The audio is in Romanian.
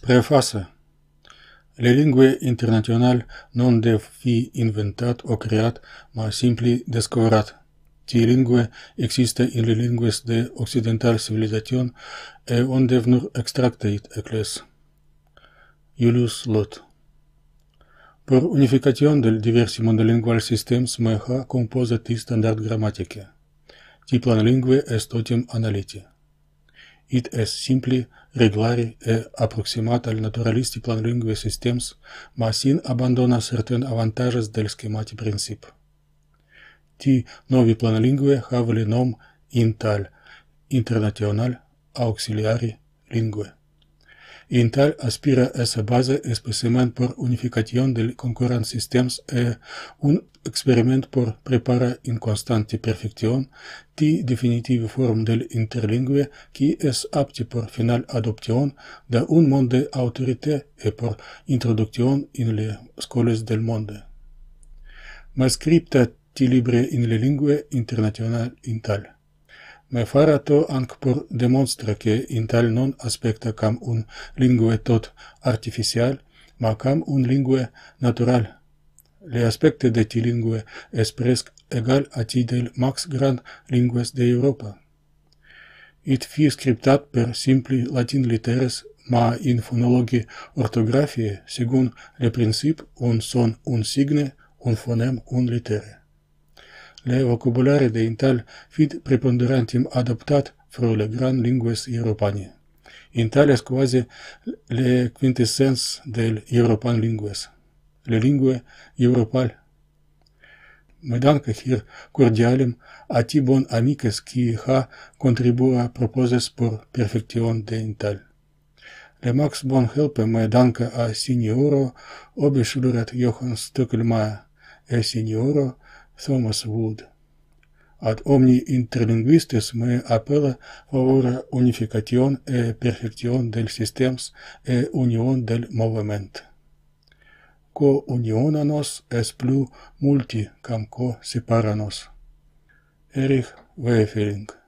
Prefasă Le lingue internațional non de fi inventat o creat, ma simpli Ti lingue există în lingues de occidental civilizațion e unde nur extracteit ecles. Julius Lot Por unificațion del diversi monolingual sistem smeha compoză ti standard gramatice. Tiplan lingue estotim analitie. it as simply reglare e aproximat al naturalisti planlingve systems, ma sin abandona certain avantajes del schemati princip. Ti novi planlingve haveli nom intal, international auxiliari lingue. y tal aspira a esa base especialmente por unificación del concurrent systems e un experiment por en constante perfección ti definitive form del interlingüe que es apte por final adopción de un monde autorité e por introducción en le escuelas del mundo. Ma scripta ti libre in le lingue internacional in Mefarato demonstra che in tal non aspecta cam un lingue tot artificial, ma cam un lingue natural. Le aspecte de ti lingue espresc egal a ti del max grand lingues de Europa. It fi scriptat per simpli latin literes ma in fonologie ortografie, segun le princip, un son, un signe, un fonem, un litere le vocabulare de intal fit preponderantim adoptat le gran lingues europane. Intal quasi le quintessens del european lingues. Le lingue europal. Me danca хир cordialem a ti bon amicas qui ha contribua proposes por perfection de intal. Le max bon helpe me danca a senioro obeșurat Johann Stöckelmeier, e senioro Thomas Wood. Ad omni interlinguistis me appella favore unification e perfection del systems e union del movement. Co uniona nos es plus multi, cam co separa nos. Erich Weifeling.